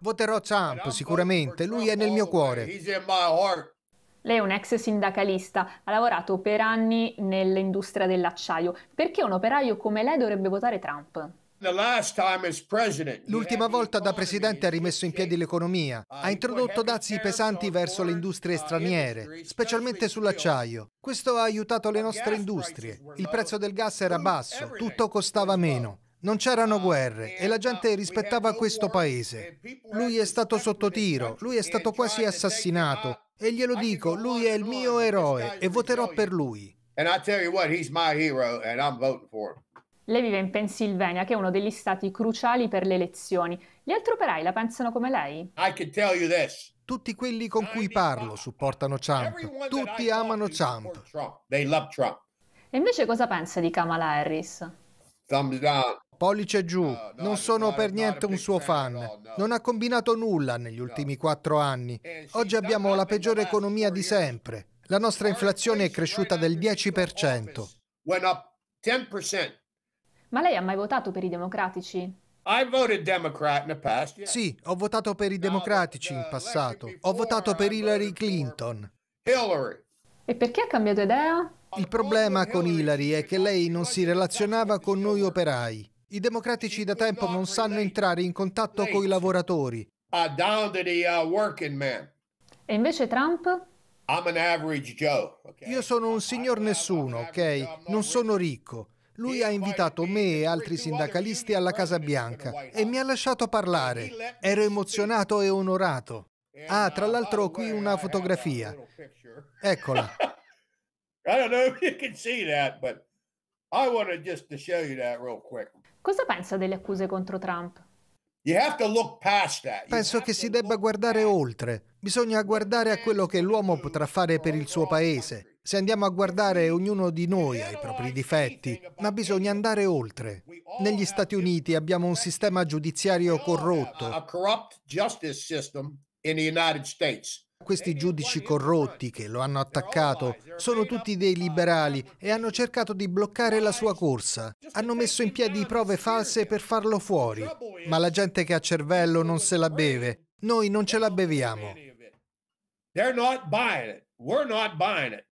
Voterò Trump, sicuramente. Lui è nel mio cuore. Lei è un ex sindacalista, ha lavorato per anni nell'industria dell'acciaio. Perché un operaio come lei dovrebbe votare Trump? L'ultima volta da presidente ha rimesso in piedi l'economia, uh, ha introdotto dazi pesanti verso le industrie uh, straniere, specialmente sull'acciaio. Questo ha aiutato le nostre industrie. Il prezzo del gas era basso, tutto costava meno. Non c'erano ah, guerre e la gente certo. rispettava questo paese. Lui è stato sotto tiro, lui è stato quasi assassinato e glielo dico, lui è il mio eroe e voterò per lui. Lei vive in Pennsylvania, che è uno degli stati cruciali per le elezioni. Gli altri operai la pensano come lei? Tutti quelli con cui parlo supportano Trump. Tutti amano Trump. E invece cosa pensa di Kamala Harris? Thumbs down pollice giù, non sono per niente un suo fan. Non ha combinato nulla negli ultimi quattro anni. Eh, Oggi abbiamo la peggiore economia di sempre. La nostra inflazione è cresciuta del 10%. Ma lei ha mai votato per i democratici? Sì, ho votato per i democratici in passato. Ho votato per Hillary Clinton. E perché ha cambiato idea? Il problema con Hillary è che lei non si relazionava con noi operai. I democratici da tempo non sanno entrare in contatto con i lavoratori. Uh, e invece Trump? Io sono un signor nessuno, ok? Non sono ricco. Lui ha invitato me e altri sindacalisti alla Casa Bianca e mi ha lasciato parlare. Ero emozionato e onorato. Ah, tra l'altro ho qui una fotografia. Eccola. I don't know if you can see that, but I wanted just to show you that real quick. Cosa pensa delle accuse contro Trump? Penso che si debba guardare oltre. Bisogna guardare a quello che l'uomo potrà fare per il suo paese. Se andiamo a guardare ognuno di noi ha i propri difetti, ma bisogna andare oltre. Negli Stati Uniti abbiamo un sistema giudiziario corrotto. Questi giudici corrotti che lo hanno attaccato sono tutti dei liberali e hanno cercato di bloccare la sua corsa. Hanno messo in piedi prove false per farlo fuori. Ma la gente che ha cervello non se la beve. Noi non ce la beviamo. They're not buying it. We're not buying it.